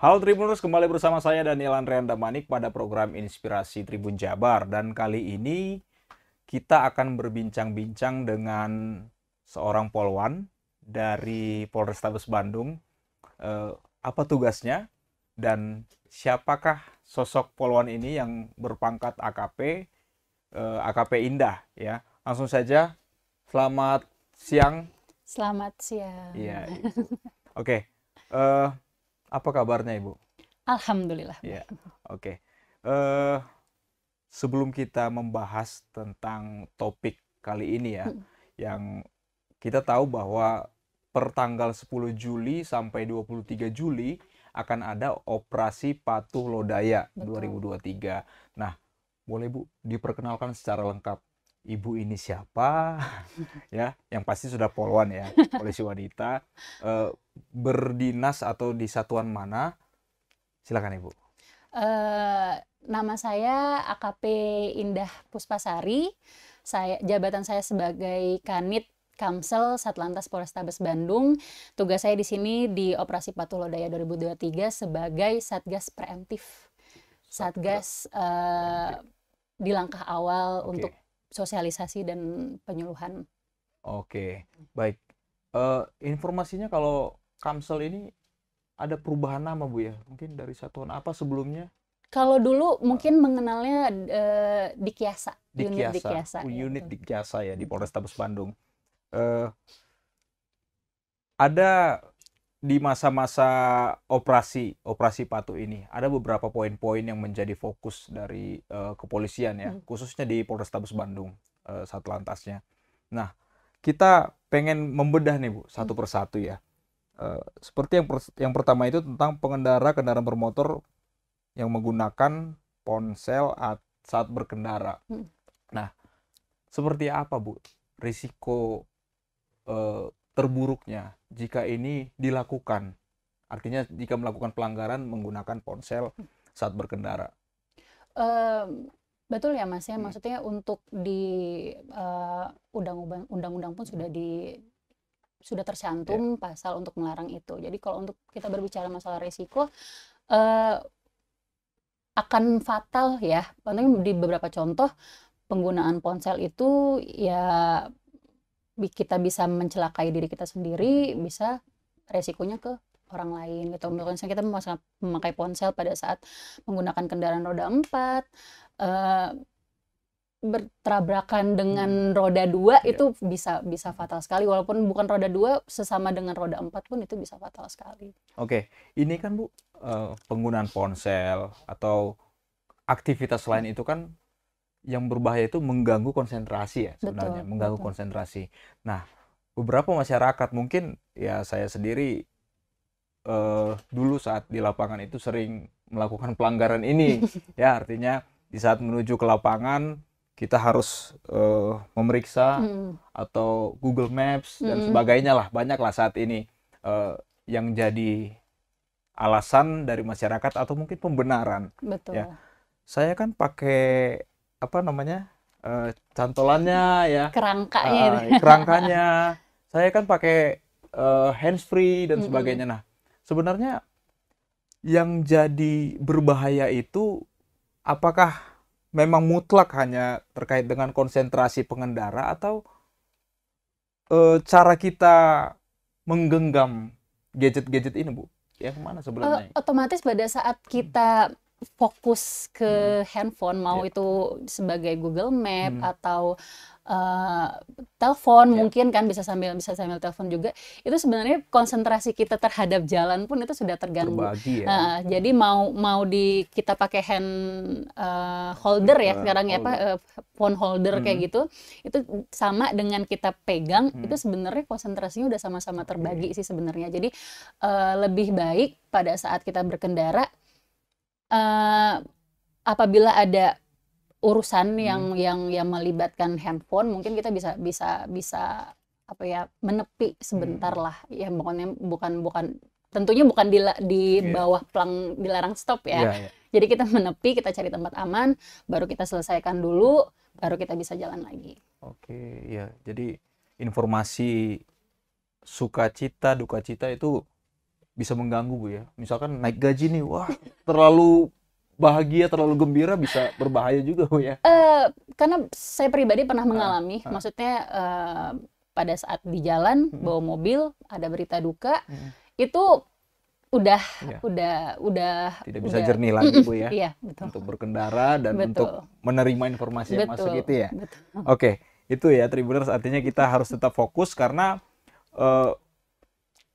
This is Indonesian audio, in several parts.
Halo Tribuners, kembali bersama saya Daniel Andrian Damanik pada program Inspirasi Tribun Jabar. Dan kali ini kita akan berbincang-bincang dengan seorang polwan dari Polrestabes Bandung. Eh, apa tugasnya dan siapakah sosok polwan ini yang berpangkat AKP, eh, AKP Indah ya. Langsung saja, selamat siang. Selamat siang. Iya. Oke. Okay. Eh, apa kabarnya Ibu? Alhamdulillah. Ya, oke. Okay. Uh, eh, sebelum kita membahas tentang topik kali ini ya, hmm. yang kita tahu bahwa per tanggal 10 Juli sampai 23 Juli akan ada operasi patuh lodaya Betul. 2023. Nah, boleh Bu diperkenalkan secara lengkap ibu ini siapa ya yang pasti sudah polwan ya polisi wanita uh, berdinas atau di satuan mana? Silakan Ibu. Uh, nama saya AKP Indah Puspasari. Saya jabatan saya sebagai Kanit Kamsel Satlantas Polrestabes Bandung. Tugas saya di sini di Operasi Patulodaya 2023 sebagai Satgas preemptif. Satgas uh, di langkah awal okay. untuk sosialisasi dan penyuluhan. Oke, okay. baik. Uh, informasinya kalau Kamsel ini ada perubahan nama Bu ya? Mungkin dari satuan apa sebelumnya? Kalau dulu mungkin mengenalnya uh, eh, kiasa, Dikiasa, unit Dikiasa. Oh, iya, unit ya. kiasa ya di Polrestabes Bandung. Uh, ada di masa-masa operasi operasi patuh ini ada beberapa poin-poin yang menjadi fokus dari uh, kepolisian ya hmm. khususnya di Polrestabes Bandung uh, satlantasnya. Nah kita pengen membedah nih bu satu hmm. persatu ya Eh, seperti yang yang pertama itu tentang pengendara kendaraan bermotor yang menggunakan ponsel saat berkendara. Hmm. Nah, seperti apa Bu risiko eh, terburuknya jika ini dilakukan? Artinya jika melakukan pelanggaran menggunakan ponsel hmm. saat berkendara. Betul ya Mas ya, hmm. maksudnya hmm. untuk di eh, undang-undang uh, undang-undang pun sudah di sudah tercantum yeah. pasal untuk melarang itu. Jadi kalau untuk kita berbicara masalah resiko eh, akan fatal ya. Contohnya di beberapa contoh penggunaan ponsel itu ya kita bisa mencelakai diri kita sendiri, bisa resikonya ke orang lain gitu. Misalnya kita memakai ponsel pada saat menggunakan kendaraan roda empat, eh, bertabrakan dengan hmm. roda dua yeah. itu bisa bisa fatal sekali walaupun bukan roda dua sesama dengan roda empat pun itu bisa fatal sekali. Oke, okay. ini kan bu eh, penggunaan ponsel atau aktivitas lain itu kan yang berbahaya itu mengganggu konsentrasi ya sebenarnya betul, mengganggu betul. konsentrasi. Nah beberapa masyarakat mungkin ya saya sendiri uh, dulu saat di lapangan itu sering melakukan pelanggaran ini ya artinya di saat menuju ke lapangan kita harus uh, memeriksa hmm. atau Google Maps dan hmm. sebagainya lah banyak lah saat ini uh, yang jadi alasan dari masyarakat atau mungkin pembenaran. Betul. Ya. Saya kan pakai apa namanya uh, cantolannya ya. Kerangkanya. Uh, kerangkanya. saya kan pakai uh, handsfree dan -hmm. sebagainya. Nah, sebenarnya yang jadi berbahaya itu apakah memang mutlak hanya terkait dengan konsentrasi pengendara atau e, cara kita menggenggam gadget-gadget ini, Bu? Yang mana sebenarnya? Uh, otomatis pada saat kita fokus ke hmm. handphone mau yeah. itu sebagai Google Map hmm. atau uh, telepon yeah. mungkin kan bisa sambil bisa sambil telepon juga itu sebenarnya konsentrasi kita terhadap jalan pun itu sudah terganggu ya. uh, hmm. jadi mau mau di kita pakai hand uh, holder ya uh, sekarang holder. ya apa uh, phone holder hmm. kayak gitu itu sama dengan kita pegang hmm. itu sebenarnya konsentrasinya udah sama-sama terbagi okay. Iya. sih sebenarnya jadi uh, lebih baik pada saat kita berkendara uh, apabila ada urusan hmm. yang yang melibatkan handphone mungkin kita bisa bisa bisa apa ya menepi sebentar hmm. lah ya pokoknya bukan bukan tentunya bukan di di yeah. bawah pelang dilarang stop ya. Yeah, yeah. Jadi kita menepi, kita cari tempat aman, baru kita selesaikan dulu, baru kita bisa jalan lagi. Oke, okay, ya. Jadi informasi sukacita, duka cita itu bisa mengganggu Bu ya. Misalkan naik gaji nih, wah terlalu bahagia terlalu gembira bisa berbahaya juga bu ya uh, karena saya pribadi pernah ah, mengalami uh, uh. maksudnya uh, pada saat di jalan hmm. bawa mobil ada berita duka hmm. itu udah ya. udah udah tidak bisa udah, jernih lagi bu ya iya, betul. untuk berkendara dan betul. untuk menerima informasi betul. yang masuk itu ya betul. oke itu ya tribuners artinya kita harus tetap fokus karena uh,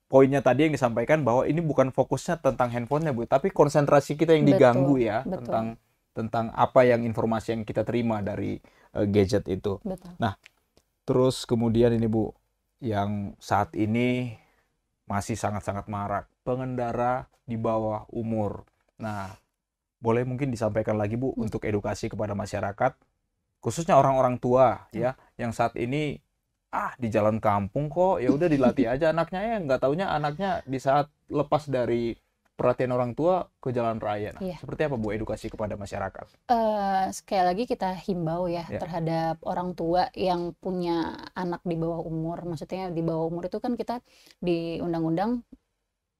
poinnya tadi yang disampaikan bahwa ini bukan fokusnya tentang handphonenya bu, tapi konsentrasi kita yang diganggu betul, ya betul. tentang tentang apa yang informasi yang kita terima dari uh, gadget itu. Betul. Nah, terus kemudian ini bu, yang saat ini masih sangat-sangat marak pengendara di bawah umur. Nah, boleh mungkin disampaikan lagi bu hmm. untuk edukasi kepada masyarakat, khususnya orang-orang tua ya, hmm. ya, yang saat ini ah di jalan kampung kok ya udah dilatih aja anaknya ya nggak taunya anaknya di saat lepas dari perhatian orang tua ke jalan raya. Nah, yeah. Seperti apa Bu edukasi kepada masyarakat? Uh, sekali lagi kita himbau ya yeah. terhadap orang tua yang punya anak di bawah umur. Maksudnya di bawah umur itu kan kita di undang-undang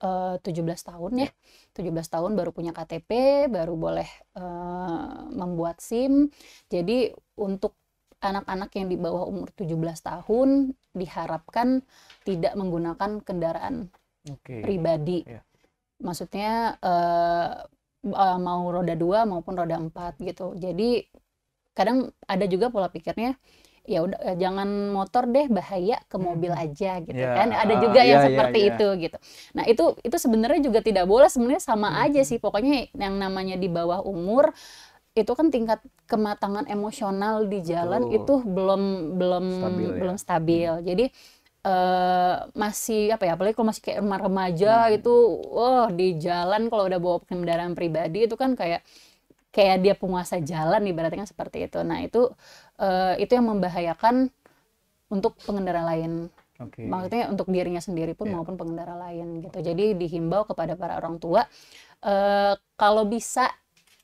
eh, uh, 17 tahun yeah. ya. 17 iya. tahun baru punya KTP, baru boleh uh, membuat SIM. Jadi untuk anak-anak yang di bawah umur 17 tahun diharapkan tidak menggunakan kendaraan okay. pribadi. Yeah. Maksudnya uh, uh, mau roda dua maupun roda empat gitu. Jadi kadang ada juga pola pikirnya ya udah eh, jangan motor deh bahaya ke mobil hmm. aja gitu yeah. kan ada ah, juga uh, yang yeah, iya, seperti yeah, yeah. itu gitu nah itu itu sebenarnya juga tidak boleh sebenarnya sama hmm. aja hmm. sih pokoknya yang namanya di bawah umur itu kan tingkat kematangan emosional di jalan oh. itu belum belum stabil, ya. belum stabil. Hmm. Jadi Uh, masih apa ya apalagi kalau masih kayak remaja hmm. itu, oh, di jalan kalau udah bawa kendaraan pribadi itu kan kayak kayak dia penguasa jalan nih berarti kan seperti itu nah itu uh, itu yang membahayakan untuk pengendara lain okay. maksudnya untuk dirinya sendiri pun yeah. maupun pengendara lain gitu jadi dihimbau kepada para orang tua uh, kalau bisa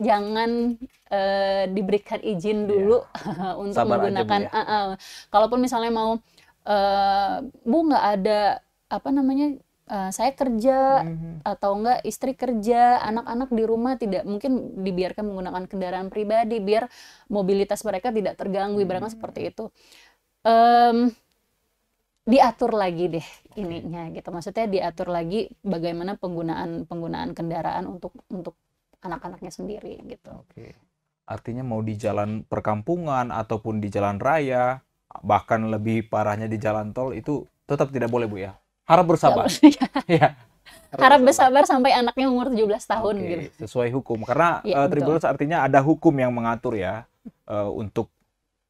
jangan uh, diberikan izin iya. dulu yeah. untuk Sabar menggunakan aja, ya. uh, uh, kalaupun misalnya mau uh, bu nggak ada apa namanya Uh, saya kerja mm-hmm. atau enggak istri kerja anak-anak di rumah tidak mungkin dibiarkan menggunakan kendaraan pribadi biar mobilitas mereka tidak terganggu mm-hmm. barangkali mhm. seperti itu um, diatur lagi deh ininya gitu maksudnya diatur lagi bagaimana penggunaan penggunaan kendaraan untuk untuk anak-anaknya sendiri gitu. Oke. Artinya mau di jalan perkampungan ataupun di jalan raya, bahkan lebih parahnya di jalan tol itu tetap tidak boleh Bu ya. Harap bersabar. Ya. Harap, iya. Harap bersabar sampai anaknya umur 17 tahun Oke, gitu. Sesuai hukum karena ya, uh, eh, tribulus artinya ada hukum yang mengatur ya uh, untuk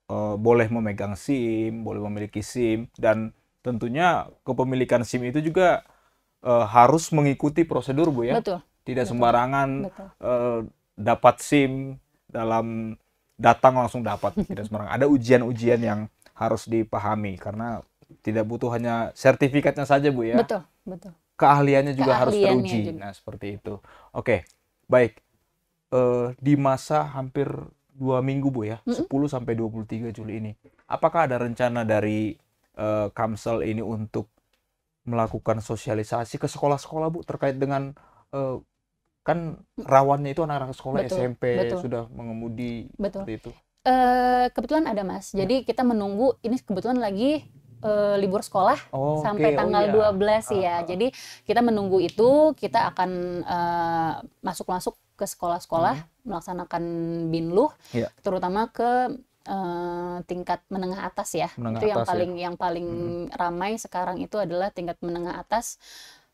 uh, boleh memegang SIM, boleh memiliki SIM dan tentunya kepemilikan SIM itu juga uh, harus mengikuti prosedur Bu ya. Betul tidak Betul. sembarangan Betul. Uh, dapat SIM dalam datang langsung dapat tidak sembarangan. Ada ujian-ujian yang harus dipahami karena tidak butuh hanya sertifikatnya saja Bu ya. Betul, betul. Keahliannya juga Keahliannya harus teruji. Juga. Nah, seperti itu. Oke. Baik. Uh, di masa hampir dua minggu Bu ya, mm -hmm. 10 sampai 23 Juli ini. Apakah ada rencana dari uh, Kamsel ini untuk melakukan sosialisasi ke sekolah-sekolah Bu terkait dengan uh, kan rawannya itu anak-anak sekolah betul, SMP betul. sudah mengemudi betul. seperti itu. Eh kebetulan ada mas, ya. jadi hmm. kita menunggu ini kebetulan lagi e, libur sekolah oh, sampai okay. Oh, tanggal oh, iya. 12 ya. Ah, ah. Jadi kita menunggu itu, kita akan eh, masuk-masuk e, ke sekolah-sekolah hmm. melaksanakan binluh, yeah. terutama ke e, tingkat menengah atas ya menengah itu atas yang paling ya. yang paling hmm. ramai sekarang itu adalah tingkat menengah atas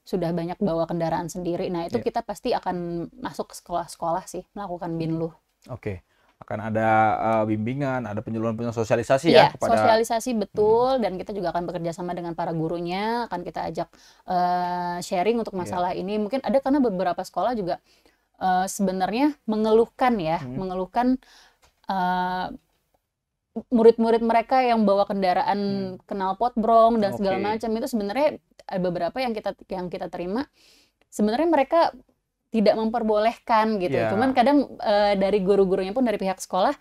sudah banyak bawa kendaraan sendiri. Nah, itu yeah. kita pasti akan masuk ke sekolah-sekolah sih melakukan binlu. Oke. Okay. Akan ada uh, bimbingan, ada penyuluhan penyuluhan sosialisasi yeah, ya kepada sosialisasi betul hmm. dan kita juga akan bekerja sama dengan para gurunya, akan kita ajak uh, sharing untuk iya. masalah yeah. ini. Mungkin ada karena beberapa sekolah juga uh, sebenarnya mengeluhkan ya, hmm. mengeluhkan uh, murid-murid mereka yang bawa kendaraan hmm. kenal pot brong dan segala macam itu sebenarnya ada beberapa yang kita yang kita terima sebenarnya mereka tidak memperbolehkan gitu yeah. cuman kadang uh, dari guru-gurunya pun dari pihak sekolah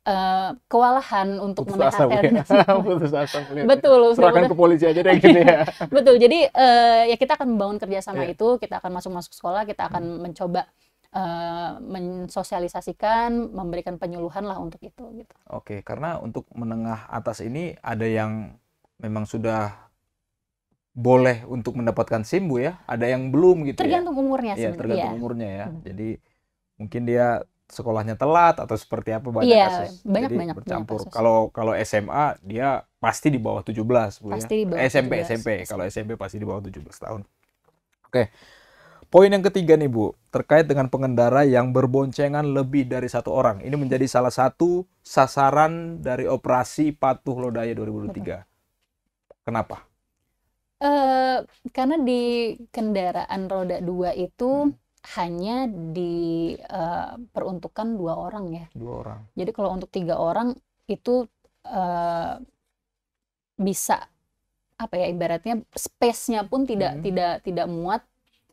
Uh, kewalahan untuk putus ya. putus ya. betul serahkan ke polisi aja deh gitu ya betul jadi uh, ya kita akan membangun kerjasama yeah. itu kita akan masuk masuk sekolah kita akan hmm. mencoba uh, mensosialisasikan, memberikan penyuluhan lah untuk itu gitu. Oke, karena untuk menengah atas ini ada yang memang sudah boleh untuk mendapatkan SIM Bu ya, ada yang belum gitu tergantung ya. Umurnya ya tergantung ya. umurnya ya. Hmm. Jadi mungkin dia sekolahnya telat atau seperti apa banyak yeah, kasus. Banyak, banyak, bercampur. kalau kalau SMA dia pasti di bawah 17 Bu pasti ya. Di bawah SMP 17. SMP. Kalau SMP pasti di bawah 17 eh, tahun. Oke. Okay. Poin yang ketiga nih Bu, terkait dengan pengendara yang berboncengan lebih dari satu orang. Ini menjadi salah satu sasaran dari operasi Patuh Lodaya 2023. Betul. Kenapa? Uh, karena di kendaraan roda dua itu hmm. hanya diperuntukkan eh, uh, dua orang ya. Dua orang. Jadi kalau untuk tiga orang itu uh, bisa apa ya ibaratnya space-nya pun tidak hmm. tidak tidak muat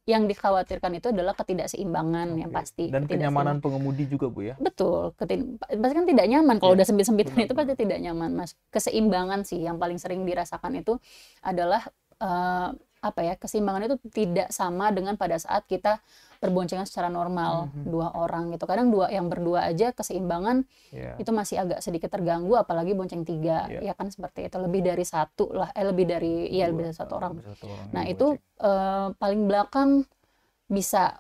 yang dikhawatirkan itu adalah ketidakseimbangan okay. yang pasti dan kenyamanan pengemudi juga bu ya betul Ketid... pasti kan tidak nyaman kalau yeah. udah sempit sempitan itu pasti tidak nyaman mas keseimbangan sih yang paling sering dirasakan itu adalah uh, apa ya keseimbangan itu tidak sama dengan pada saat kita berboncengan secara normal mm-hmm. dua orang gitu kadang dua yang berdua aja keseimbangan yeah. itu masih agak sedikit terganggu apalagi bonceng tiga yeah. ya iya kan seperti itu lebih dari satu lah eh lebih dari iya, dua, ya lebih dari satu orang, satu orang nah itu eh, paling belakang bisa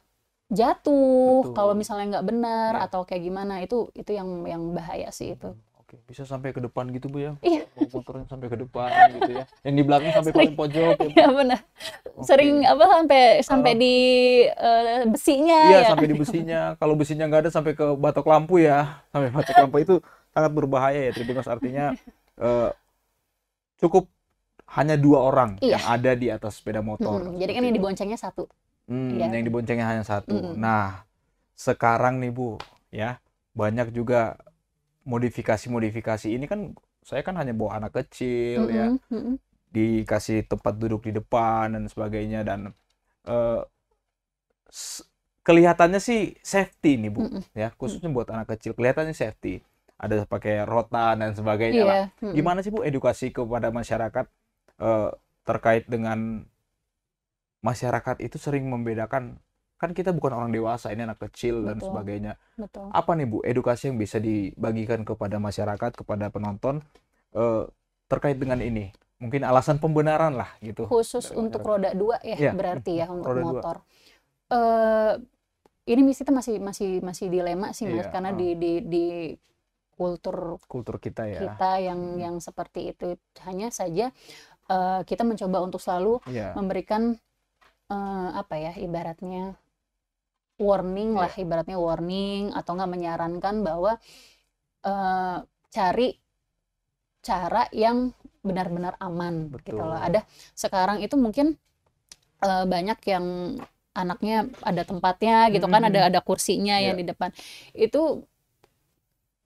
jatuh kalau misalnya nggak benar yeah. atau kayak gimana itu itu yang yang bahaya sih itu mm-hmm bisa sampai ke depan gitu bu ya iya. motornya sampai ke depan gitu ya yang di belakang sampai sering, paling pojok ya, iya, benar okay. sering apa sampai sampai uh, di uh, besinya iya ya. sampai di besinya kalau besinya nggak ada sampai ke batok lampu ya sampai batok lampu itu sangat berbahaya ya tribunus artinya uh, cukup hanya dua orang iya. yang ada di atas sepeda motor hmm, jadi kan yang diboncengnya satu hmm, ya. yang diboncengnya hanya satu hmm. nah sekarang nih bu ya banyak juga modifikasi-modifikasi ini kan saya kan hanya bawa anak kecil mm -hmm. ya mm -hmm. dikasih tempat duduk di depan dan sebagainya dan uh, kelihatannya sih safety nih bu mm -hmm. ya khususnya buat anak kecil kelihatannya safety ada pakai rotan dan sebagainya yeah. lah gimana sih bu edukasi kepada masyarakat uh, terkait dengan masyarakat itu sering membedakan kan kita bukan orang dewasa ini anak kecil betul, dan sebagainya betul. apa nih bu edukasi yang bisa dibagikan kepada masyarakat kepada penonton uh, terkait dengan ini mungkin alasan pembenaran lah gitu khusus Dari untuk roda dua ya, ya berarti ya untuk roda motor Uh, ini misi kita masih masih masih dilema sih mas iya, karena uh. di di di kultur kultur kita ya kita yang hmm. yang seperti itu hanya saja uh, kita mencoba untuk selalu yeah. memberikan uh, apa ya ibaratnya warning lah iya. ibaratnya warning atau nggak menyarankan bahwa uh, cari cara yang benar-benar aman Betul. gitu loh. Ada sekarang itu mungkin uh, banyak yang anaknya ada tempatnya gitu hmm. kan ada mm-hmm. ada kursinya yeah. yang iya. di depan. Itu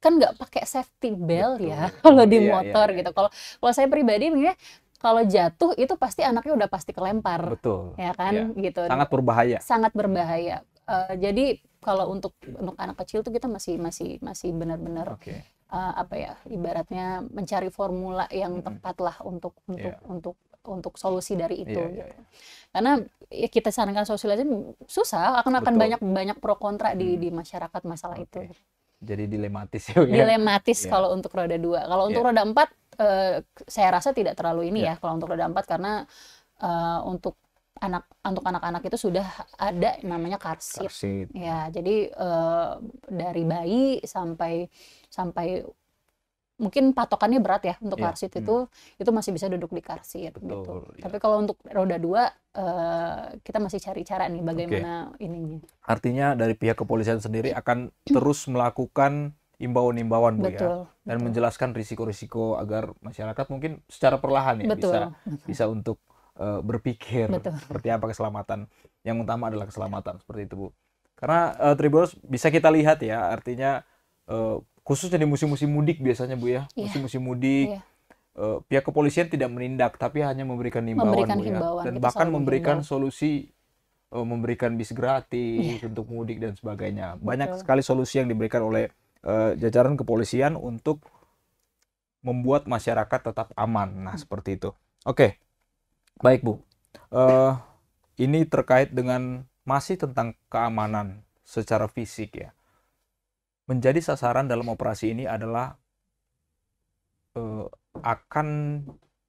kan nggak pakai safety belt ya Betul. ya kalau di yeah, iya, motor yeah, gitu. Kalau kalau saya pribadi begini kalau jatuh itu pasti anaknya udah pasti kelempar. Betul. Ya kan? Ya. Gitu. Sangat berbahaya. Sangat berbahaya uh, jadi kalau untuk untuk anak kecil tuh kita masih masih masih benar-benar okay. uh, eh, apa ya ibaratnya mencari formula yang mm -hmm. tepat lah untuk untuk yeah. untuk untuk solusi dari iya, itu yeah, gitu. yeah, yeah. karena ya kita sarankan sosialisasi susah akan akan banyak banyak pro kontra di hmm. di masyarakat masalah okay. itu jadi dilematis ya, ya? dilematis yeah. kalau untuk roda dua kalau untuk yeah. roda empat uh, saya rasa tidak terlalu ini yeah. ya kalau untuk roda empat karena uh, untuk anak untuk anak-anak itu sudah ada namanya karsit. Ya, jadi uh, dari bayi sampai sampai mungkin patokannya berat ya untuk yeah. karsit hmm. itu hmm. itu masih bisa duduk di karsit gitu. Yeah. Tapi kalau untuk roda dua uh, kita masih cari cara nih bagaimana okay. ininya. Artinya dari pihak kepolisian sendiri akan terus melakukan imbauan-imbauan Bu ya. betul, ya dan betul. menjelaskan risiko-risiko agar masyarakat mungkin secara perlahan ya betul. bisa mm-hmm. bisa untuk uh, berpikir Betul. seperti apa keselamatan. Yang utama adalah keselamatan seperti itu, Bu. Karena uh, Tribulus bisa kita lihat ya, artinya uh, khususnya di musim-musim mudik biasanya, Bu ya. Iya. Musim-musim yeah. mudik yeah. Iya. Uh, pihak kepolisian tidak menindak tapi hanya memberikan himbauan, Bu, ya. dan bahkan memberikan himbau. solusi uh, memberikan bis gratis yeah. untuk mudik dan sebagainya. Banyak Betul. sekali solusi yang diberikan oleh uh, jajaran kepolisian untuk membuat masyarakat tetap aman. Nah, hmm. seperti itu. Oke. Okay. Baik Bu, uh, ini terkait dengan masih tentang keamanan secara fisik ya. Menjadi sasaran dalam operasi ini adalah uh, akan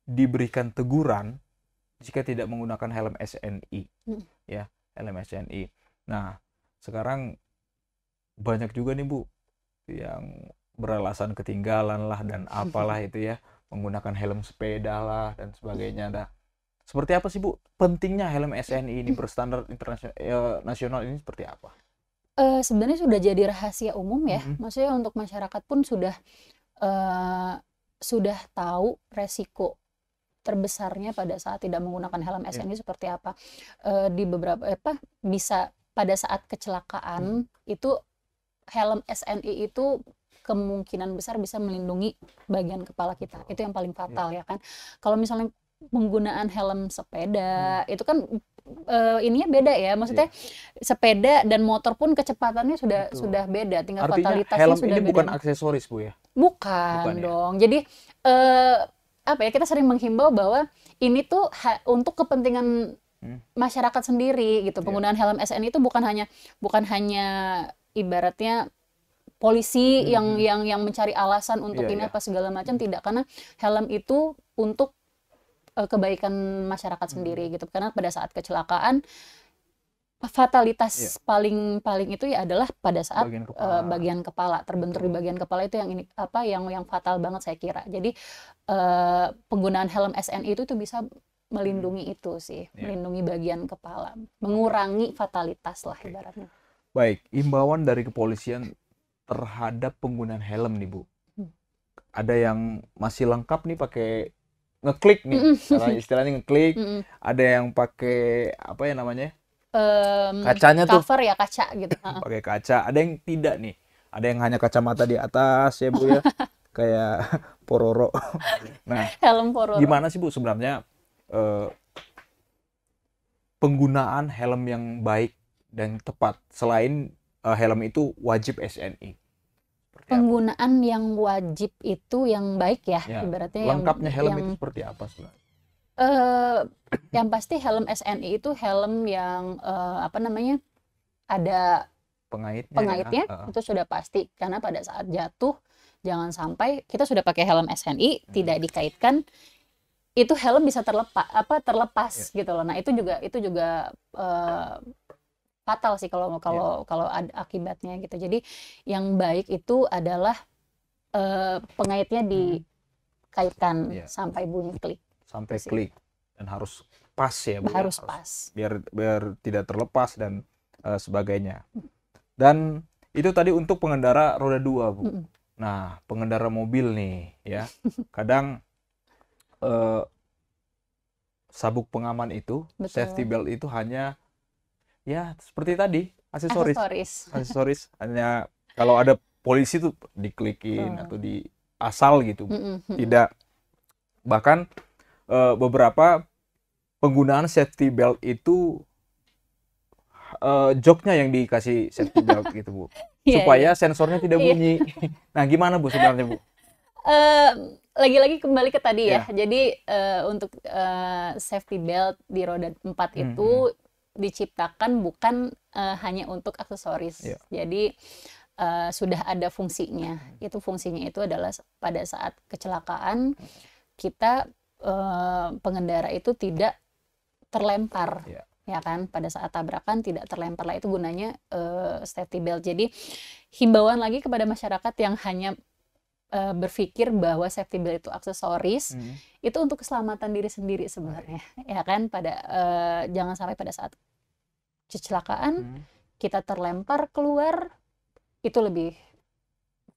diberikan teguran jika tidak menggunakan helm SNI hmm. ya helm SNI. Nah sekarang banyak juga nih bu yang beralasan ketinggalan lah dan apalah itu ya menggunakan helm sepeda lah dan sebagainya. Nah seperti apa sih Bu pentingnya helm SNI ini berstandar internasional eh, nasional ini seperti apa? Uh, sebenarnya sudah jadi rahasia umum ya. Mm -hmm. Maksudnya untuk masyarakat pun sudah uh, sudah tahu resiko terbesarnya pada saat tidak menggunakan helm SNI yeah. seperti apa. Uh, di beberapa apa bisa pada saat kecelakaan hmm. itu helm SNI itu kemungkinan besar bisa melindungi bagian kepala kita. Itu yang paling fatal yeah. ya kan. Kalau misalnya penggunaan helm sepeda hmm. itu kan uh, ininya beda ya maksudnya yeah. sepeda dan motor pun kecepatannya sudah Betul. sudah beda tinggal Artinya, fatalitasnya helm sudah ini beda. bukan aksesoris bu ya bukan, bukan ya? dong ya. jadi uh, apa ya kita sering menghimbau bahwa ini tuh untuk kepentingan hmm. masyarakat sendiri gitu iya. penggunaan yeah. helm SN itu bukan hanya bukan hanya ibaratnya polisi hmm. yang hmm, hmm. yang yang mencari alasan untuk yeah, ini yeah. apa segala macam hmm. tidak karena helm itu untuk Eh, kebaikan masyarakat hmm. sendiri gitu karena pada saat kecelakaan fatalitas yeah. paling paling itu ya adalah pada saat bagian kepala, uh, bagian kepala terbentur di bagian kepala itu yang ini apa yang yang fatal banget saya kira jadi uh, penggunaan helm SNI itu tuh bisa melindungi hmm. itu sih yeah. melindungi bagian kepala mengurangi fatalitas lah okay. ibaratnya baik imbauan dari kepolisian terhadap penggunaan helm nih bu hmm. ada yang masih lengkap nih pakai ngeklik nih mm istilahnya ngeklik mm -mm. ada yang pakai apa ya namanya um, kacanya cover tuh cover ya kaca gitu pakai kaca ada yang tidak nih ada yang hanya kacamata di atas ya bu ya kayak pororo nah helm pororo gimana sih bu sebenarnya eh, penggunaan helm yang baik dan tepat selain uh, helm itu wajib SNI penggunaan apa? yang wajib itu yang baik ya, ya. ibaratnya lengkapnya yang, helm yang, itu seperti apa sebenarnya? Uh, yang pasti helm SNI itu helm yang uh, apa namanya ada pengaitnya, ya? pengaitnya ya. itu sudah pasti karena pada saat jatuh jangan sampai kita sudah pakai helm SNI hmm. tidak dikaitkan itu helm bisa terlepas apa terlepas ya. gitu loh nah itu juga itu juga uh, fatal sih kalau iya. kalau yeah. kalau akibatnya gitu. Jadi yang baik itu adalah uh, pengaitnya dikaitkan hmm. yeah. sampai bunyi klik. Sampai sih. klik dan harus pas ya, Bu. Ya. Harus ya. pas. Biar biar tidak terlepas dan uh, sebagainya. Dan itu tadi untuk pengendara roda dua, Bu. Mm -mm. Nah, pengendara mobil nih ya. Kadang uh, sabuk pengaman itu, Betul. safety belt itu hanya ya seperti tadi aksesoris aksesoris, aksesoris. hanya kalau ada polisi tuh diklikin hmm. atau di asal gitu hmm, hmm, hmm. tidak bahkan e, beberapa penggunaan safety belt itu e, joknya yang dikasih safety belt gitu bu iya, iya. supaya yeah. sensornya tidak iya. bunyi nah gimana bu sebenarnya bu lagi eh, lagi-lagi kembali ke tadi ya. Jadi uh, untuk uh, safety belt di roda 4 -hmm. itu hmm diciptakan bukan uh, hanya untuk aksesoris. Yeah. Jadi uh, sudah ada fungsinya. Itu fungsinya itu adalah pada saat kecelakaan kita uh, pengendara itu tidak terlempar. Yeah. Ya kan, pada saat tabrakan tidak terlempar lah itu gunanya uh, safety belt. Jadi himbauan lagi kepada masyarakat yang hanya uh, berpikir bahwa safety belt itu aksesoris hmm. itu untuk keselamatan diri sendiri sebenarnya ya kan pada uh, jangan sampai pada saat kecelakaan hmm. kita terlempar keluar itu lebih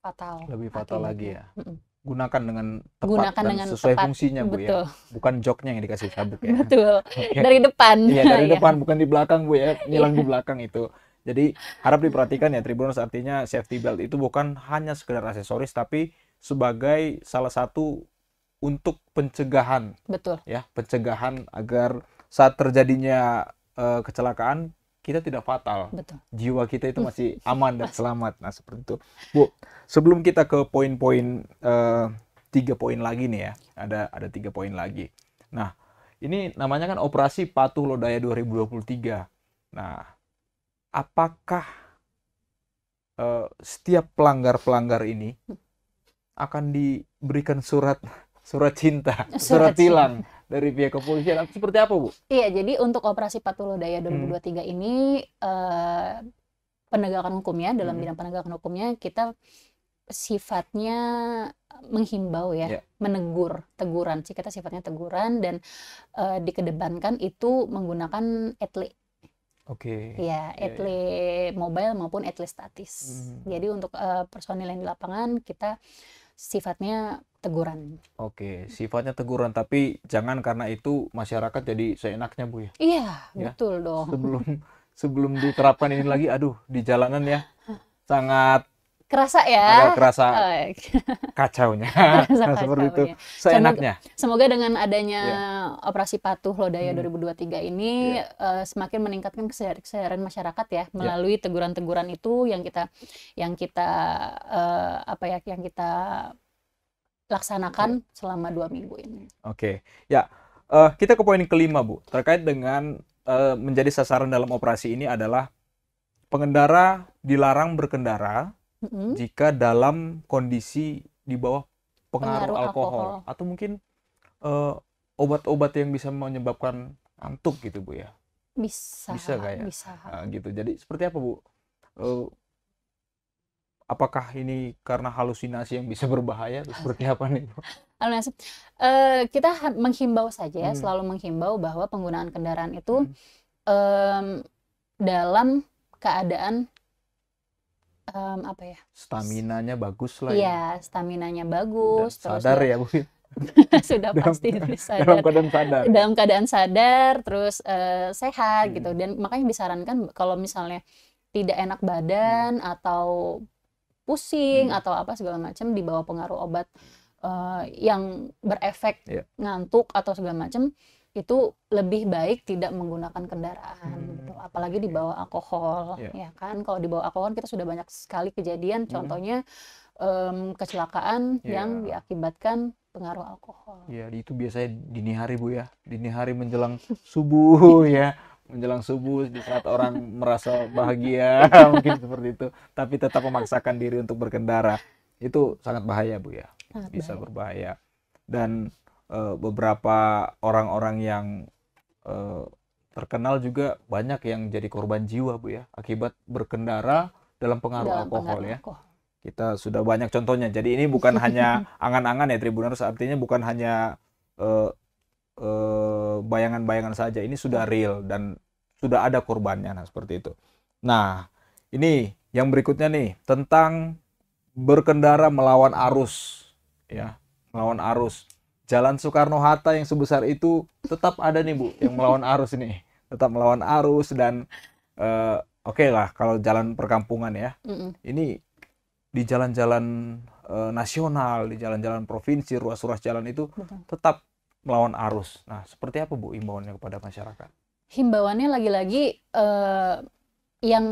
fatal lebih fatal lagi ya hmm. gunakan dengan tepat gunakan dan dengan sesuai tepat. fungsinya bu ya. betul. ya bukan joknya yang dikasih sabuk ya betul okay. dari depan iya dari iya. depan bukan di belakang bu ya iya. nyilang di belakang itu jadi harap diperhatikan ya Tribunus artinya safety belt itu bukan hanya sekedar aksesoris tapi sebagai salah satu untuk pencegahan. Betul. Ya, pencegahan agar saat terjadinya uh, kecelakaan kita tidak fatal. Betul. Jiwa kita itu masih aman dan selamat. Nah, seperti itu. Bu, sebelum kita ke poin-poin uh, tiga poin lagi nih ya. Ada ada tiga poin lagi. Nah, ini namanya kan operasi patuh lodaya 2023. Nah, apakah uh, setiap pelanggar-pelanggar ini hmm akan diberikan surat surat cinta, surat, surat tilang cinta. dari pihak kepolisian. Seperti apa, Bu? Iya, jadi untuk operasi Patuloh Daya 2023 hmm. ini uh, penegakan hukumnya dalam hmm. bidang penegakan hukumnya kita sifatnya menghimbau ya, yeah. menegur, teguran sih kita sifatnya teguran dan uh, dikedepankan itu menggunakan etle. Oke. Okay. Iya, ya, ya. etle yeah, yeah. mobile maupun etle statis. Mm. Jadi untuk uh, personil yang di lapangan kita sifatnya teguran. Oke, sifatnya teguran tapi jangan karena itu masyarakat jadi seenaknya Bu ya. Iya, ya? betul dong. Sebelum sebelum diterapkan ini lagi aduh di jalanan ya sangat kerasa ya agak kerasa oh, iya. kacaunya kerasa nah, seperti itu iya. seenaknya semoga, semoga dengan adanya yeah. operasi patuh lodaya hmm. 2023 ini yeah. Iya. uh, semakin meningkatkan kesadaran masyarakat ya melalui teguran-teguran yeah. itu yang kita yang kita uh, apa ya yang kita laksanakan yeah. selama dua minggu ini oke okay. ya uh, kita ke poin kelima bu terkait dengan uh, menjadi sasaran dalam operasi ini adalah pengendara dilarang berkendara hmm jika dalam kondisi di bawah pengaruh, pengaruh alkohol. alkohol atau mungkin obat eh, obat-obat yang bisa menyebabkan antuk gitu bu ya bisa bisa kayak ya? bisa nah, gitu jadi seperti apa bu uh, apakah ini karena halusinasi yang bisa berbahaya seperti apa nih bu uh, kita menghimbau saja ya hmm. selalu menghimbau bahwa penggunaan kendaraan itu hmm. um, dalam keadaan um, apa ya? Staminanya bagus lah. ya, ya. staminanya bagus. Dan terus sadar dia, ya mungkin. sudah dalam, pasti sadar. Dalam keadaan sadar. Dalam keadaan sadar, terus uh, sehat gitu. hmm. gitu. Dan makanya disarankan kalau misalnya tidak enak badan hmm. atau pusing hmm. atau apa segala macam di bawah pengaruh obat uh, yang berefek yeah. ngantuk atau segala macam itu lebih baik tidak menggunakan kendaraan hmm. gitu. apalagi di bawah alkohol yeah. ya kan kalau di bawah alkohol kan kita sudah banyak sekali kejadian hmm. contohnya um, kecelakaan yeah. yang diakibatkan pengaruh alkohol ya yeah, itu biasanya dini hari bu ya dini hari menjelang subuh ya menjelang subuh di saat orang merasa bahagia mungkin seperti itu tapi tetap memaksakan diri untuk berkendara itu sangat bahaya bu ya sangat bisa bahaya. berbahaya dan Eh, beberapa orang-orang yang uh, terkenal juga banyak yang jadi korban jiwa bu ya akibat berkendara dalam pengaruh dalam alkohol pengaruh ya alkohol. kita sudah banyak contohnya jadi ini bukan hanya angan-angan ya tribunarus artinya bukan hanya eh, bayangan-bayangan uh, uh, bayangan -bayangan saja ini sudah real dan sudah ada korbannya nah seperti itu nah ini yang berikutnya nih tentang berkendara melawan arus ya melawan arus Jalan Soekarno-Hatta yang sebesar itu tetap ada nih Bu yang melawan arus ini. Tetap melawan arus dan uh, oke okay lah kalau jalan perkampungan ya. Mm -mm. Ini di jalan-jalan uh, nasional, di jalan-jalan provinsi, ruas-ruas jalan itu Betul. tetap melawan arus. Nah, seperti apa Bu imbauannya kepada masyarakat? Himbauannya lagi-lagi uh, yang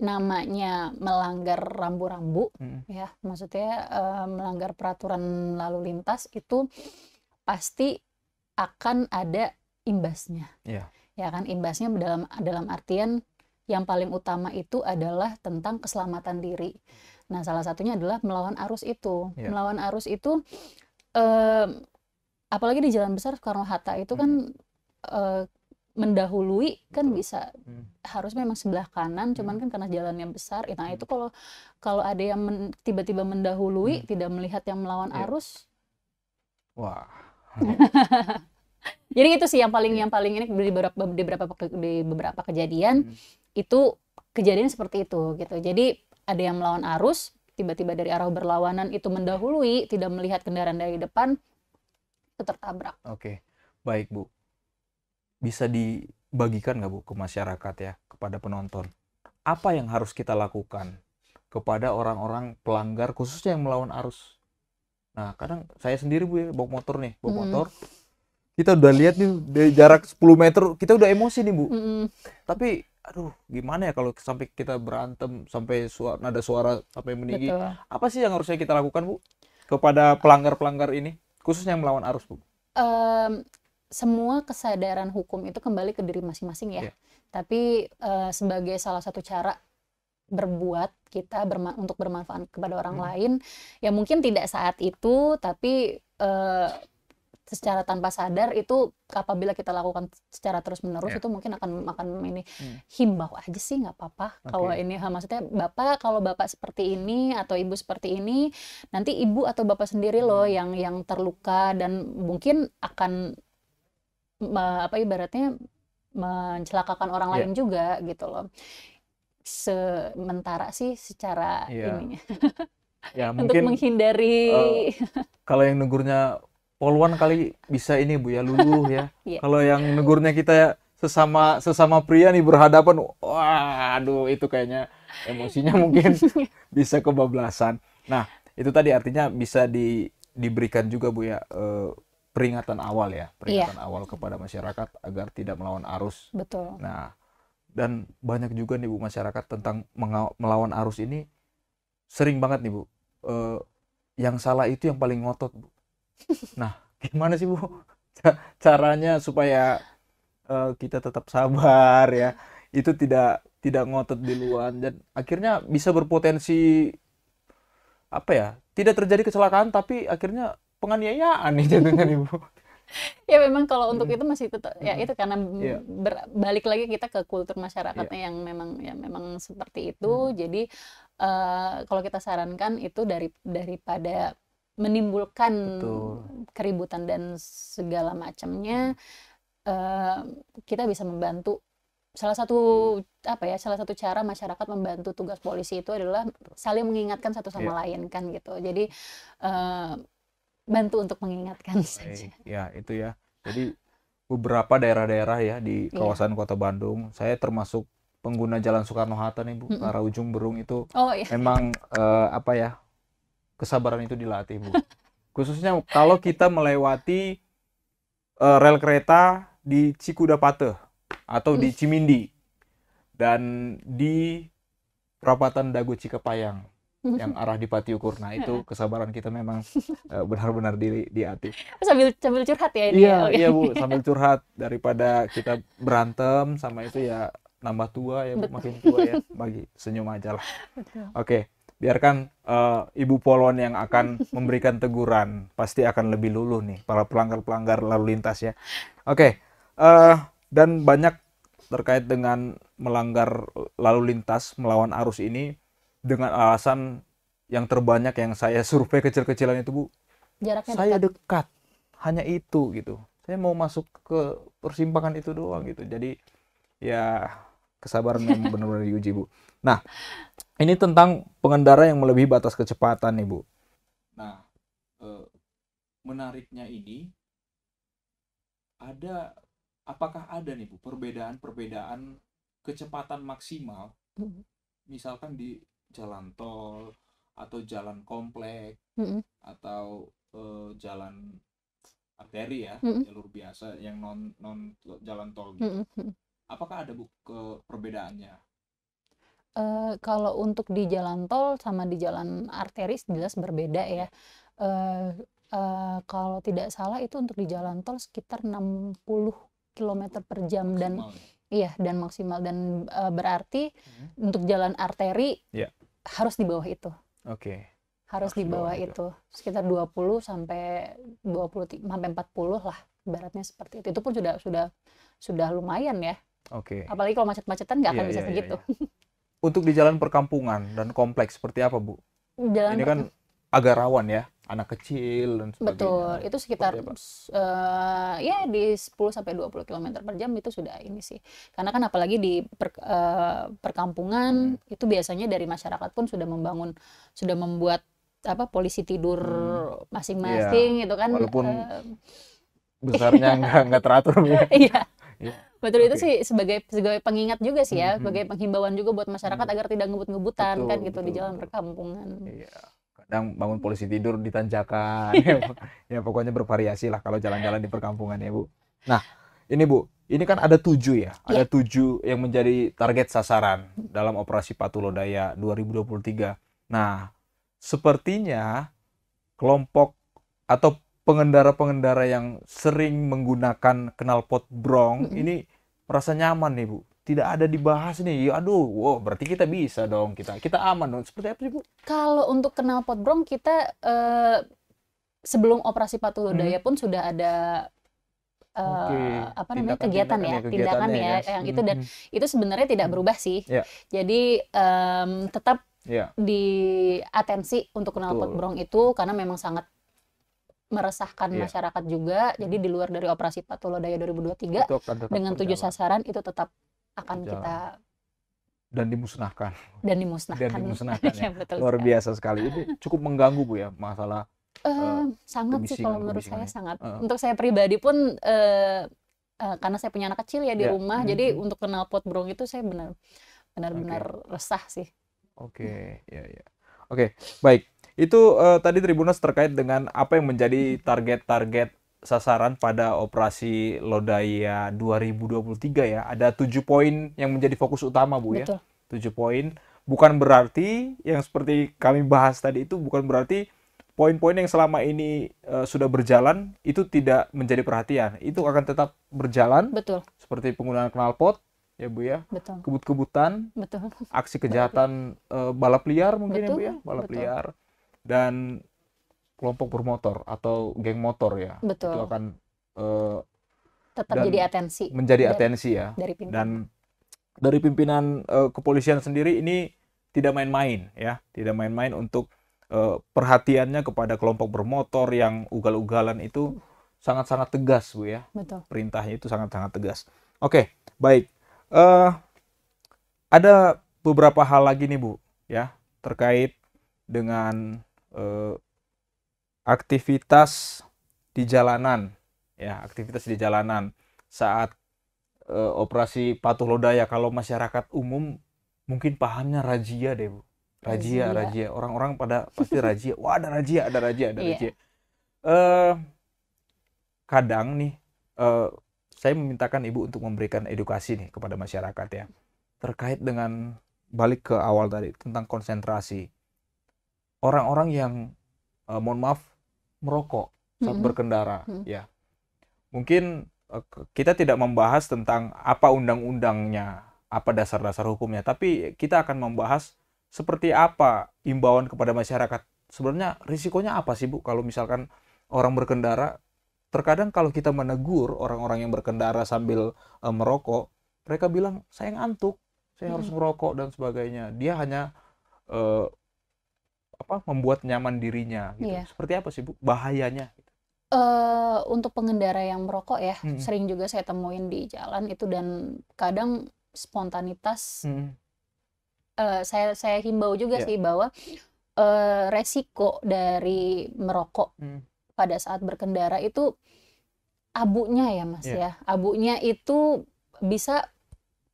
namanya melanggar rambu-rambu hmm. ya maksudnya uh, melanggar peraturan lalu lintas itu pasti akan ada imbasnya yeah. ya kan imbasnya dalam dalam artian yang paling utama itu adalah tentang keselamatan diri nah salah satunya adalah melawan arus itu yeah. melawan arus itu uh, apalagi di jalan besar Soekarno Hatta itu kan, hmm. kan uh, mendahului kan Betul. bisa hmm. harus memang sebelah kanan cuman hmm. kan karena jalan yang besar nah hmm. itu kalau kalau ada yang men, tiba-tiba mendahului hmm. tidak melihat yang melawan yeah. arus wah jadi itu sih yang paling yeah. yang paling ini di beberapa di beberapa di beberapa kejadian hmm. itu kejadian seperti itu gitu jadi ada yang melawan arus tiba-tiba dari arah berlawanan itu mendahului tidak melihat kendaraan dari depan itu tertabrak oke okay. baik bu bisa dibagikan nggak Bu ke masyarakat ya, kepada penonton? Apa yang harus kita lakukan kepada orang-orang pelanggar khususnya yang melawan arus? Nah, kadang saya sendiri Bu ya, bawa motor nih, bawa hmm. motor. Kita udah lihat nih dari jarak 10 meter, kita udah emosi nih, Bu. Hmm. Tapi aduh, gimana ya kalau sampai kita berantem sampai suara nada suara sampai meninggi. Betul. Apa sih yang harusnya kita lakukan, Bu? Kepada pelanggar-pelanggar ini, khususnya yang melawan arus, Bu? Um, semua kesadaran hukum itu kembali ke diri masing-masing ya. Yeah. Tapi uh, sebagai salah satu cara berbuat kita berma untuk bermanfaat kepada orang hmm. lain, ya mungkin tidak saat itu, tapi uh, secara tanpa sadar itu apabila kita lakukan secara terus menerus yeah. itu mungkin akan akan ini hmm. himbau aja sih nggak apa-apa okay. kalau ini maksudnya bapak kalau bapak seperti ini atau ibu seperti ini nanti ibu atau bapak sendiri loh hmm. yang yang terluka dan mungkin akan apa ibaratnya mencelakakan orang yeah. lain iya. juga gitu loh sementara sih secara yeah. ininya ya, untuk mungkin, menghindari uh, kalau yang negurnya poluan kali bisa ini bu ya luluh ya yeah. kalau yang negurnya kita ya sesama sesama pria nih berhadapan wah aduh itu kayaknya emosinya mungkin bisa kebablasan nah itu tadi artinya bisa di diberikan juga bu ya uh, peringatan awal ya, peringatan yeah. awal kepada masyarakat agar tidak melawan arus. Betul. Nah, dan banyak juga nih Bu masyarakat tentang melawan arus ini sering banget nih Bu. Eh, yang salah itu yang paling ngotot, Bu. Nah, gimana sih Bu caranya supaya eh, kita tetap sabar ya? Itu tidak tidak ngotot di luar dan akhirnya bisa berpotensi apa ya? Tidak terjadi kecelakaan tapi akhirnya penganiayaan nih jatuhnya nih bu ya memang kalau untuk hmm. itu masih tetap ya hmm. itu karena ya. balik lagi kita ke kultur masyarakatnya ya. yang memang ya memang seperti itu hmm. jadi uh, kalau kita sarankan itu dari daripada menimbulkan Betul. keributan dan segala macamnya uh, kita bisa membantu salah satu apa ya salah satu cara masyarakat membantu tugas polisi itu adalah saling mengingatkan satu sama yeah. lain kan gitu jadi uh, bantu untuk mengingatkan Baik. saja. Ya, itu ya. Jadi beberapa daerah-daerah ya di iya. kawasan yeah. Kota Bandung, saya termasuk pengguna Jalan Soekarno Hatta nih Bu, mm -mm. arah ujung Berung itu oh, iya. memang uh, apa ya? kesabaran itu dilatih, Bu. Khususnya kalau kita melewati uh, rel kereta di Cikuda Pate atau di mm. Cimindi dan di perapatan Dago Cikapayang yang arah di Ukur. Nah itu kesabaran kita memang e, benar-benar di di hati. Oh, sambil sambil curhat ya ini. Iya, ya, iya Bu, sambil curhat daripada kita berantem sama itu ya nambah tua ya Bu, makin tua ya bagi senyum aja lah. Oke, biarkan uh, Ibu Polon yang akan memberikan teguran pasti akan lebih luluh nih para pelanggar-pelanggar lalu lintas ya. Oke. uh, dan banyak terkait dengan melanggar lalu lintas melawan arus ini dengan alasan yang terbanyak yang saya survei kecil-kecilan itu bu jaraknya saya dekat. dekat hanya itu gitu saya mau masuk ke persimpangan itu doang gitu jadi ya kesabaran yang benar-benar diuji bu nah ini tentang pengendara yang melebihi batas kecepatan nih bu nah eh, menariknya ini ada apakah ada nih bu perbedaan-perbedaan kecepatan maksimal hmm. misalkan di jalan tol atau jalan komplek mm -hmm. atau uh, jalan arteri ya mm -hmm. jalur biasa yang non non jalan tol gitu mm -hmm. apakah ada bu ke perbedaannya uh, kalau untuk di jalan tol sama di jalan arteri jelas berbeda ya uh, uh, kalau tidak salah itu untuk di jalan tol sekitar 60 km per jam maksimal dan ya? iya dan maksimal dan uh, berarti -hmm. untuk jalan arteri yeah harus di bawah itu. Oke. Okay. Harus, di bawah itu. itu. Sekitar 20 sampai 20 sampai 40 lah baratnya seperti itu. Itu pun sudah sudah sudah lumayan ya. Oke. Okay. Apalagi kalau macet-macetan nggak akan yeah, bisa yeah, segitu. Yeah, iya. Untuk di jalan perkampungan dan kompleks seperti apa, Bu? Jalan Ini kan agak rawan ya anak kecil dan sebagainya. Betul, itu sekitar ya, uh, ya di 10 sampai 20 km per jam itu sudah ini sih. Karena kan apalagi di per, uh, perkampungan hmm. itu biasanya dari masyarakat pun sudah membangun sudah membuat apa polisi tidur hmm. masing-masing hmm. Iya. yeah. gitu kan. Walaupun uh, besarnya nggak nggak teratur ya. Iya. Yeah. Betul okay. itu sih sebagai sebagai pengingat juga sih ya, mm -hmm. sebagai penghimbauan juga buat masyarakat mm -hmm. agar tidak ngebut-ngebutan kan gitu betul. di jalan perkampungan. Yeah kadang bangun polisi tidur di tanjakan iya. ya pokoknya bervariasi lah kalau jalan-jalan di perkampungan ya bu nah ini bu ini kan ada tujuh ya, ya. ada tujuh yang menjadi target sasaran dalam operasi Patulodaya 2023 nah sepertinya kelompok atau pengendara-pengendara yang sering menggunakan knalpot brong hmm. ini merasa nyaman nih bu tidak ada dibahas nih. Ya, aduh, wow, berarti kita bisa dong kita kita aman dong. Seperti apa sih bu? Kalau untuk kenal pot brong kita eh, sebelum operasi patulodaya hmm. pun sudah ada eh, okay. apa namanya tindakan, ya, kegiatan ya, tindakan ya, ya tindakan ya yes. yang itu dan mm -hmm. itu sebenarnya tidak hmm. berubah sih. Yeah. Jadi um, tetap yeah. di atensi untuk kenal pot brong itu karena memang sangat meresahkan yeah. masyarakat juga. Jadi di luar dari operasi patulodaya 2023 dengan tujuh sasaran itu tetap akan Jalan. kita dan dimusnahkan. Dan dimusnahkan. Dan dimusnahkan ya. ya betul Luar sekali. biasa sekali. ini cukup mengganggu Bu ya masalah uh, sangat sih kalau menurut saya ya. sangat. Uh. Untuk saya pribadi pun uh, uh, karena saya punya anak kecil ya di yeah. rumah, mm -hmm. jadi hmm. untuk kenal pot brong itu saya benar benar-benar okay. resah sih. Oke, ya ya. Oke, baik. Itu uh, tadi Tribunus terkait dengan apa yang menjadi target-target sasaran pada operasi Lodaya 2023 ya. Ada tujuh poin yang menjadi fokus utama Bu ya. Betul. ya. Tujuh poin. Bukan berarti yang seperti kami bahas tadi itu bukan berarti poin-poin yang selama ini e, sudah berjalan itu tidak menjadi perhatian. Itu akan tetap berjalan. Betul. Seperti penggunaan knalpot ya Bu ya. Betul. Kebut-kebutan. Betul. Aksi kejahatan Betul. E, balap liar mungkin ya, Betul. ya Bu ya, balap Betul. liar. Dan kelompok bermotor atau geng motor ya Betul. itu akan uh, tetap jadi atensi menjadi dari, atensi ya dari pimpinan. dan dari pimpinan uh, kepolisian sendiri ini tidak main-main ya tidak main-main untuk uh, perhatiannya kepada kelompok bermotor yang ugal-ugalan itu uh. sangat-sangat tegas bu ya Betul. perintahnya itu sangat-sangat tegas oke baik uh, ada beberapa hal lagi nih bu ya terkait dengan uh, aktivitas di jalanan ya aktivitas di jalanan saat e, operasi patuh lodaya kalau masyarakat umum mungkin pahamnya razia deh bu razia razia, orang-orang pada pasti razia wah ada razia ada razia ada yeah. Iya. e, kadang nih e, saya memintakan ibu untuk memberikan edukasi nih kepada masyarakat ya terkait dengan balik ke awal tadi tentang konsentrasi orang-orang yang uh, mohon maaf merokok saat hmm berkendara hmm ya mungkin uh, kita tidak membahas tentang apa undang-undangnya apa dasar-dasar hukumnya tapi kita akan membahas seperti apa imbauan kepada masyarakat sebenarnya risikonya apa sih bu kalau misalkan orang berkendara terkadang kalau kita menegur orang-orang yang berkendara sambil uh, merokok mereka bilang saya ngantuk saya harus merokok dan sebagainya dia hanya uh, apa membuat nyaman dirinya gitu. Yeah. Seperti apa sih Bu bahayanya? Uh, untuk pengendara yang merokok ya hmm. sering juga saya temuin di jalan itu dan kadang spontanitas hmm. uh, saya saya himbau juga yeah. sih bahwa uh, resiko dari merokok hmm. pada saat berkendara itu abunya ya mas yeah. ya abunya itu bisa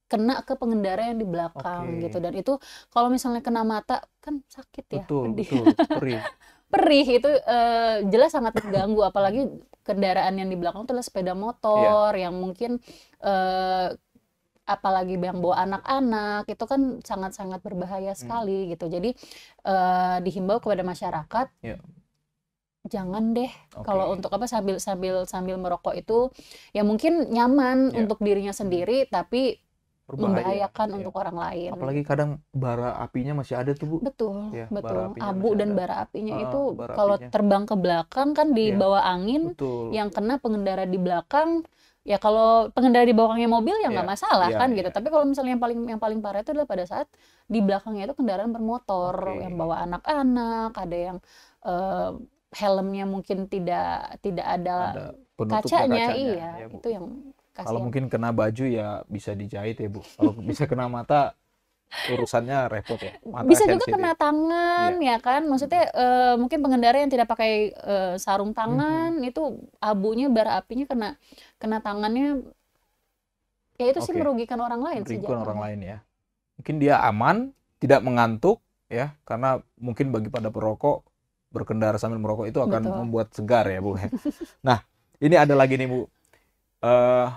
kena ke pengendara yang di belakang okay. gitu dan itu kalau misalnya kena mata kan sakit ya betul, betul perih perih itu uh, jelas sangat terganggu apalagi kendaraan yang di belakang itu adalah sepeda motor yeah. yang mungkin uh, apalagi yang bawa anak-anak itu kan sangat-sangat berbahaya hmm. sekali hmm. gitu jadi uh, dihimbau kepada masyarakat yeah jangan deh okay. kalau untuk apa sambil sambil sambil merokok itu ya mungkin nyaman yeah. untuk dirinya sendiri tapi Berbahaya. membahayakan ya. untuk orang lain. Apalagi kadang bara apinya masih ada tuh bu. Betul, ya, betul. Abu dan ada. bara apinya uh, itu bara kalau apinya. terbang ke belakang kan di ya. bawah angin, betul. yang kena pengendara di belakang ya kalau pengendara di bawahnya mobil ya nggak yeah. masalah yeah, kan yeah. gitu tapi kalau misalnya yang paling yang paling parah itu adalah pada saat di belakangnya itu kendaraan bermotor okay. yang bawa anak-anak ada yang uh, helmnya mungkin tidak tidak ada, ada kacanya, kacanya iya ya, itu yang Kasian. Kalau mungkin kena baju ya bisa dijahit ya Bu. Kalau bisa kena mata urusannya repot ya. Mata bisa juga kena tangan ya. ya kan. Maksudnya uh, mungkin pengendara yang tidak pakai uh, sarung mhm. tangan hmm. itu abunya bara apinya kena kena tangannya ya itu okay. sih merugikan orang lain merugikan orang lain ya mungkin dia aman tidak mengantuk ya karena mungkin bagi pada perokok berkendara sambil merokok itu akan Betul. membuat segar ya bu ya. nah ini ada lagi nih bu uh,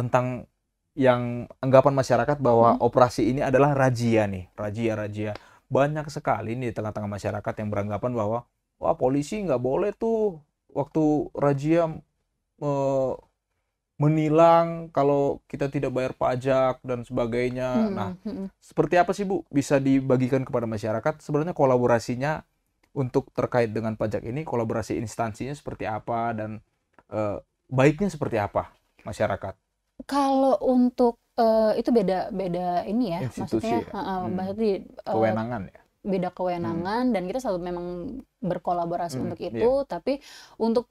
tentang yang anggapan masyarakat bahwa hmm. operasi ini adalah razia nih, razia rajia. Banyak sekali nih di tengah-tengah masyarakat yang beranggapan bahwa wah polisi nggak boleh tuh waktu razia e, menilang kalau kita tidak bayar pajak dan sebagainya. Hmm. Nah, hmm. seperti apa sih Bu bisa dibagikan kepada masyarakat sebenarnya kolaborasinya untuk terkait dengan pajak ini kolaborasi instansinya seperti apa dan e, baiknya seperti apa masyarakat? Kalau untuk uh, itu beda beda ini ya, Institusi maksudnya ya? Uh, berarti, eh, Kewenangan ya? beda kewenangan hmm. kewenangan dan kita selalu memang berkolaborasi hmm. untuk iya. itu, yeah. tapi untuk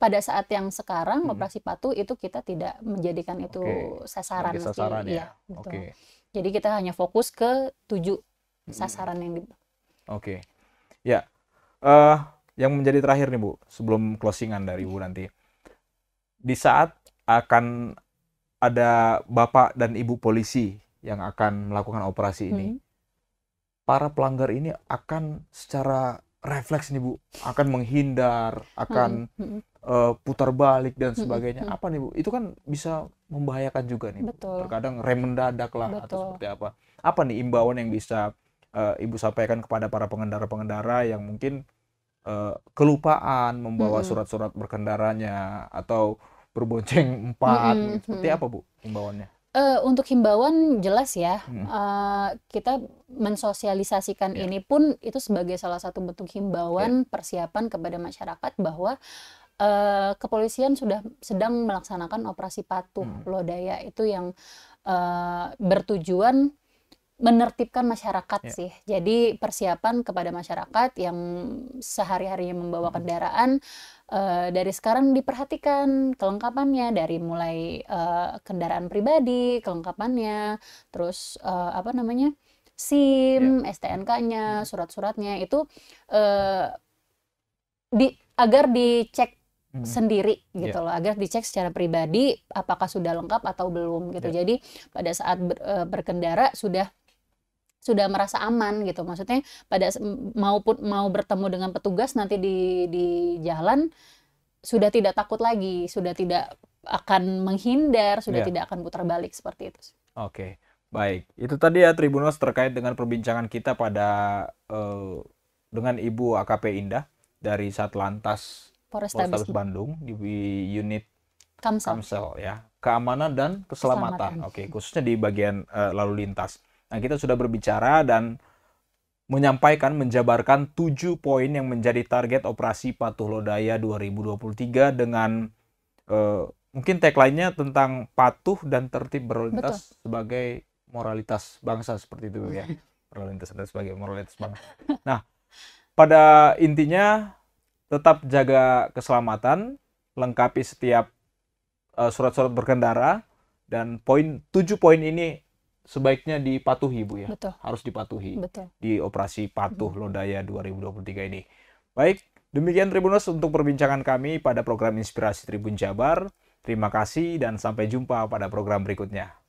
pada saat yang sekarang hmm. operasi patuh itu kita tidak menjadikan itu okay. sasaran sasaran ya? iya, betul. Oke. Jadi kita hanya fokus ke tujuh hmm. sasaran yang di Oke. Ya, uh, yang menjadi terakhir nih Bu, sebelum closingan dari Bu nanti. Di saat akan ada bapak dan ibu polisi yang akan melakukan operasi ini. Hmm. Para pelanggar ini akan secara refleks nih Bu, akan menghindar, akan hmm. uh, putar balik dan hmm, sebagainya. Hmm. Apa nih Bu? Itu kan bisa membahayakan juga nih. Betul. Terkadang rem mendadak lah Betul. atau seperti apa. Apa nih imbauan yang bisa uh, Ibu sampaikan kepada para pengendara-pengendara yang mungkin uh, kelupaan membawa surat-surat berkendaranya atau berbonceng empat mm -hmm. seperti apa bu himbauannya Uh, untuk himbauan jelas ya hmm. uh, kita mensosialisasikan yeah. ini pun itu sebagai salah satu bentuk himbauan yeah. persiapan kepada masyarakat bahwa uh, kepolisian sudah sedang melaksanakan operasi patuh hmm. lodaya itu yang uh, bertujuan menertibkan masyarakat yeah. sih. Jadi persiapan kepada masyarakat yang sehari-harinya membawa kendaraan hmm Uh, dari sekarang diperhatikan kelengkapannya dari mulai uh, kendaraan pribadi, kelengkapannya, terus uh, apa namanya SIM, yeah. STNK-nya, hmm. surat-suratnya itu uh, di agar dicek hmm. sendiri gitu yeah. loh agar dicek secara pribadi apakah sudah lengkap atau belum gitu yeah. jadi pada saat ber, uh, berkendara sudah sudah merasa aman gitu maksudnya pada maupun mau bertemu dengan petugas nanti di di jalan sudah tidak takut lagi sudah tidak akan menghindar sudah yeah. tidak akan putar balik seperti itu oke okay. baik itu tadi ya Tribunos terkait dengan perbincangan kita pada uh, dengan Ibu AKP Indah dari Satlantas Polrestabes Bandung di unit Kamsel, Kamsel ya keamanan dan keselamatan, keselamatan. oke okay. khususnya di bagian uh, lalu lintas Nah, kita sudah berbicara dan menyampaikan menjabarkan tujuh poin yang menjadi target operasi Patuh Lodaya 2023 dengan uh, mungkin tagline-nya tentang patuh dan tertib berlintas Betul. sebagai moralitas bangsa seperti itu ya. Berlintas dan sebagai moralitas bangsa. Nah, pada intinya tetap jaga keselamatan, lengkapi setiap eh, surat-surat uh, berkendara dan poin tujuh poin ini sebaiknya dipatuhi Bu ya. Betul. Harus dipatuhi. Betul. Di operasi patuh Lodaya 2023 ini. Baik, demikian Tribunus untuk perbincangan kami pada program Inspirasi Tribun Jabar. Terima kasih dan sampai jumpa pada program berikutnya.